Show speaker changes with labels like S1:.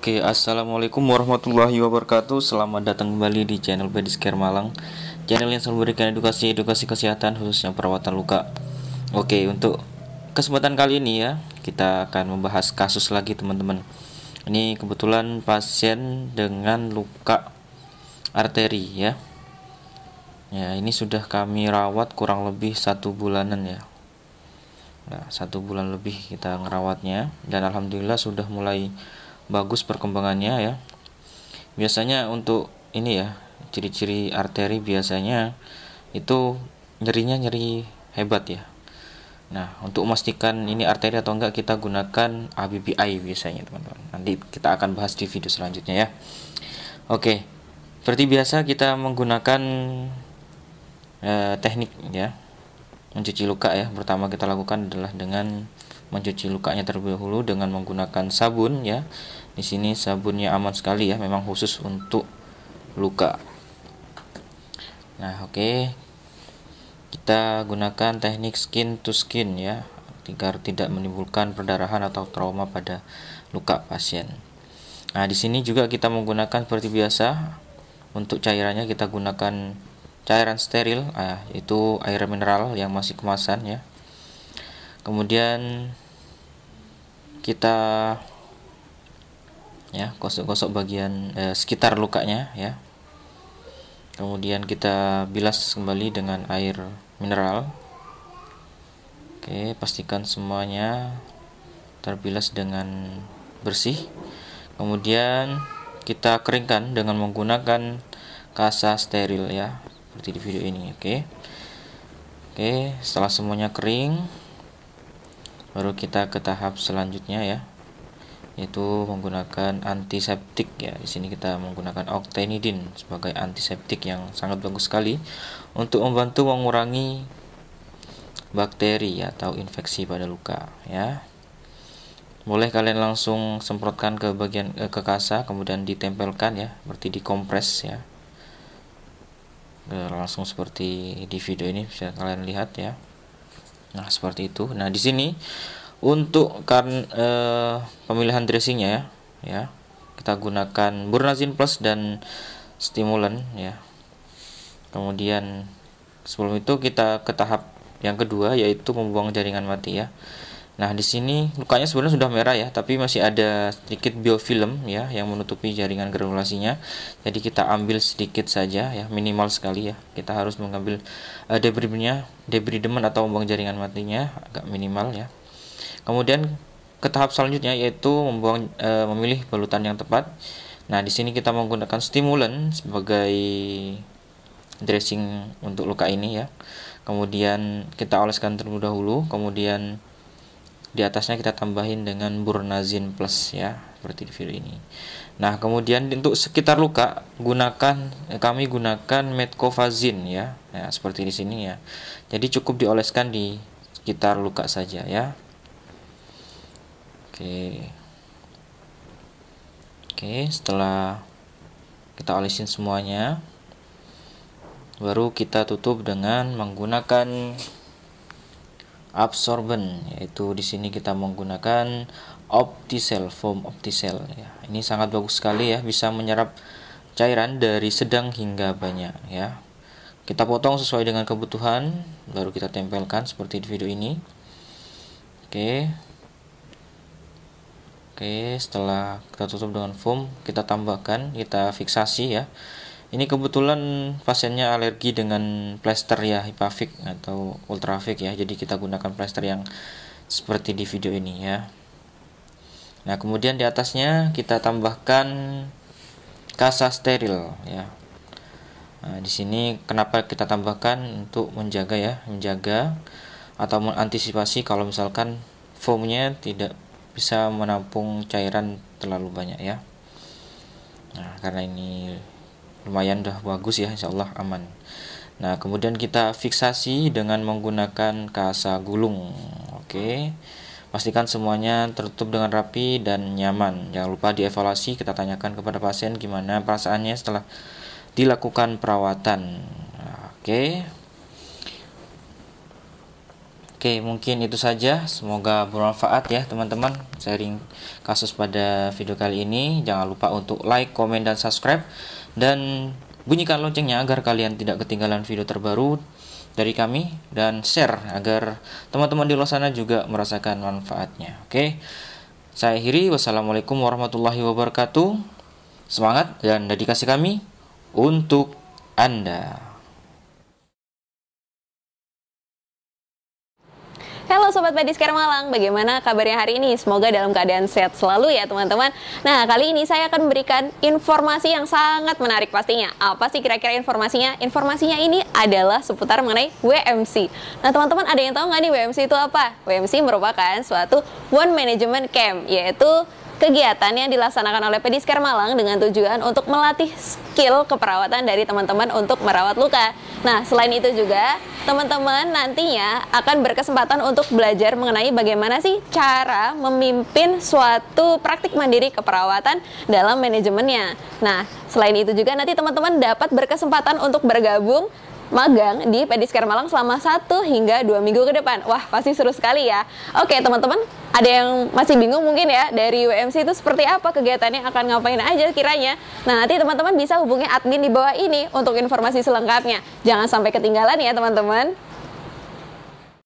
S1: Oke, okay, Assalamualaikum warahmatullahi wabarakatuh Selamat datang kembali di channel Bedisker Malang Channel yang selalu memberikan edukasi-edukasi kesehatan khususnya perawatan luka Oke, okay, untuk kesempatan kali ini ya Kita akan membahas kasus lagi teman-teman Ini kebetulan pasien dengan luka arteri ya Ya, ini sudah kami rawat kurang lebih satu bulanan ya Nah, satu bulan lebih kita ngerawatnya Dan Alhamdulillah sudah mulai bagus perkembangannya ya biasanya untuk ini ya ciri-ciri arteri biasanya itu nyerinya nyeri hebat ya nah untuk memastikan ini arteri atau enggak kita gunakan ABBI biasanya teman-teman nanti kita akan bahas di video selanjutnya ya oke seperti biasa kita menggunakan eh, teknik ya mencuci luka ya pertama kita lakukan adalah dengan mencuci lukanya terlebih dahulu dengan menggunakan sabun ya. Di sini sabunnya aman sekali ya, memang khusus untuk luka. Nah, oke. Okay. Kita gunakan teknik skin to skin ya agar tidak menimbulkan perdarahan atau trauma pada luka pasien. Nah, di sini juga kita menggunakan seperti biasa untuk cairannya kita gunakan cairan steril, ah, itu air mineral yang masih kemasan ya kemudian kita ya gosok-gosok bagian eh, sekitar lukanya ya kemudian kita bilas kembali dengan air mineral oke pastikan semuanya terbilas dengan bersih kemudian kita keringkan dengan menggunakan kasa steril ya seperti di video ini oke oke setelah semuanya kering baru kita ke tahap selanjutnya ya yaitu menggunakan antiseptik ya di sini kita menggunakan octenidin sebagai antiseptik yang sangat bagus sekali untuk membantu mengurangi bakteri atau infeksi pada luka ya boleh kalian langsung semprotkan ke bagian eh, ke kasa kemudian ditempelkan ya seperti dikompres ya eh, langsung seperti di video ini bisa kalian lihat ya Nah, seperti itu. Nah, di sini untuk kan e, pemilihan dressingnya ya, ya. Kita gunakan burnazin plus dan stimulan ya. Kemudian sebelum itu kita ke tahap yang kedua yaitu membuang jaringan mati ya. Nah, di sini lukanya sebenarnya sudah merah ya, tapi masih ada sedikit biofilm ya yang menutupi jaringan granulasinya. Jadi kita ambil sedikit saja ya, minimal sekali ya. Kita harus mengambil uh, eh, debris demen atau membuang jaringan matinya agak minimal ya. Kemudian ke tahap selanjutnya yaitu membuang uh, memilih balutan yang tepat. Nah, di sini kita menggunakan stimulan sebagai dressing untuk luka ini ya. Kemudian kita oleskan terlebih dahulu, kemudian di atasnya kita tambahin dengan burnazin plus ya seperti di video ini nah kemudian untuk sekitar luka gunakan eh, kami gunakan metcofazin ya nah, seperti di sini ya jadi cukup dioleskan di sekitar luka saja ya oke oke setelah kita olesin semuanya baru kita tutup dengan menggunakan absorbent yaitu di sini kita menggunakan optisel foam optisel ya ini sangat bagus sekali ya bisa menyerap cairan dari sedang hingga banyak ya kita potong sesuai dengan kebutuhan baru kita tempelkan seperti di video ini oke oke setelah kita tutup dengan foam kita tambahkan kita fiksasi ya ini kebetulan pasiennya alergi dengan plester ya hipafik atau ultrafik ya. Jadi kita gunakan plester yang seperti di video ini ya. Nah, kemudian di atasnya kita tambahkan kasa steril ya. Nah, di sini kenapa kita tambahkan untuk menjaga ya, menjaga atau mengantisipasi kalau misalkan foamnya tidak bisa menampung cairan terlalu banyak ya. Nah, karena ini lumayan dah bagus ya insya Allah aman nah kemudian kita fiksasi dengan menggunakan kasa gulung oke pastikan semuanya tertutup dengan rapi dan nyaman jangan lupa dievaluasi kita tanyakan kepada pasien gimana perasaannya setelah dilakukan perawatan oke Oke, mungkin itu saja. Semoga bermanfaat ya, teman-teman. Sharing kasus pada video kali ini. Jangan lupa untuk like, komen, dan subscribe dan bunyikan loncengnya agar kalian tidak ketinggalan video terbaru dari kami dan share agar teman-teman di luar sana juga merasakan manfaatnya. Oke. Saya akhiri wassalamualaikum warahmatullahi wabarakatuh. Semangat dan dedikasi kami untuk Anda.
S2: Halo Sobat Pedisker Malang, bagaimana kabarnya hari ini? Semoga dalam keadaan sehat selalu ya teman-teman Nah kali ini saya akan memberikan informasi yang sangat menarik pastinya Apa sih kira-kira informasinya? Informasinya ini adalah seputar mengenai WMC Nah teman-teman ada yang tahu nggak nih WMC itu apa? WMC merupakan suatu One Management Camp Yaitu Kegiatan yang dilaksanakan oleh Pedisker Malang dengan tujuan untuk melatih skill keperawatan dari teman-teman untuk merawat luka. Nah, selain itu juga teman-teman nantinya akan berkesempatan untuk belajar mengenai bagaimana sih cara memimpin suatu praktik mandiri keperawatan dalam manajemennya. Nah, selain itu juga nanti teman-teman dapat berkesempatan untuk bergabung magang di Pedisker Malang selama satu hingga dua minggu ke depan. Wah, pasti seru sekali ya. Oke, teman-teman, ada yang masih bingung mungkin ya dari UMC itu seperti apa kegiatannya akan ngapain aja kiranya. Nah nanti teman-teman bisa hubungi admin di bawah ini untuk informasi selengkapnya. Jangan sampai ketinggalan ya teman-teman.